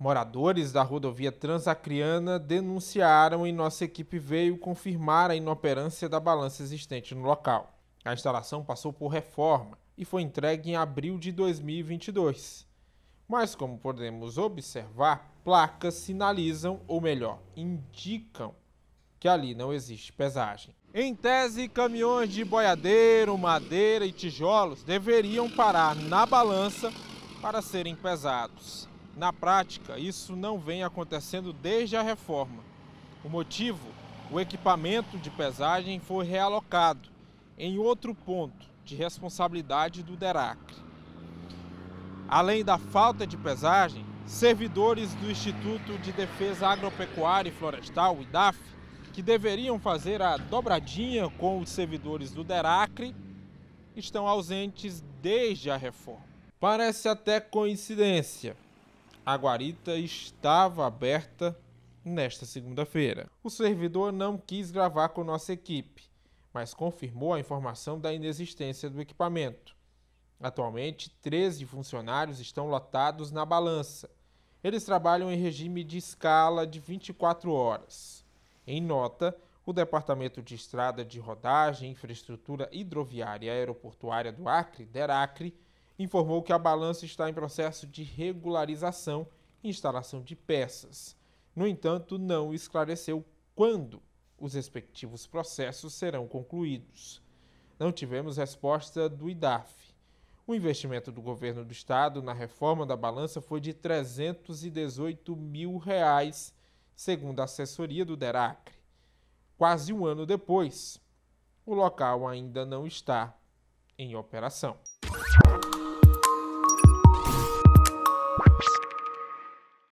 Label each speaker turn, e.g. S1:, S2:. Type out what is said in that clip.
S1: Moradores da rodovia Transacriana denunciaram e nossa equipe veio confirmar a inoperância da balança existente no local. A instalação passou por reforma e foi entregue em abril de 2022. Mas, como podemos observar, placas sinalizam, ou melhor, indicam, que ali não existe pesagem. Em tese, caminhões de boiadeiro, madeira e tijolos deveriam parar na balança para serem pesados. Na prática, isso não vem acontecendo desde a reforma. O motivo? O equipamento de pesagem foi realocado em outro ponto de responsabilidade do DERACRE. Além da falta de pesagem, servidores do Instituto de Defesa Agropecuária e Florestal, o IDAF, que deveriam fazer a dobradinha com os servidores do DERACRE, estão ausentes desde a reforma. Parece até coincidência, a guarita estava aberta nesta segunda-feira. O servidor não quis gravar com nossa equipe, mas confirmou a informação da inexistência do equipamento. Atualmente, 13 funcionários estão lotados na balança. Eles trabalham em regime de escala de 24 horas. Em nota, o Departamento de Estrada de Rodagem, Infraestrutura Hidroviária e Aeroportuária do Acre, DERACRE, informou que a balança está em processo de regularização e instalação de peças. No entanto, não esclareceu quando os respectivos processos serão concluídos. Não tivemos resposta do IDAF. O investimento do governo do estado na reforma da balança foi de 318 mil reais, segundo a assessoria do DERACRE. Quase um ano depois, o local ainda não está em operação.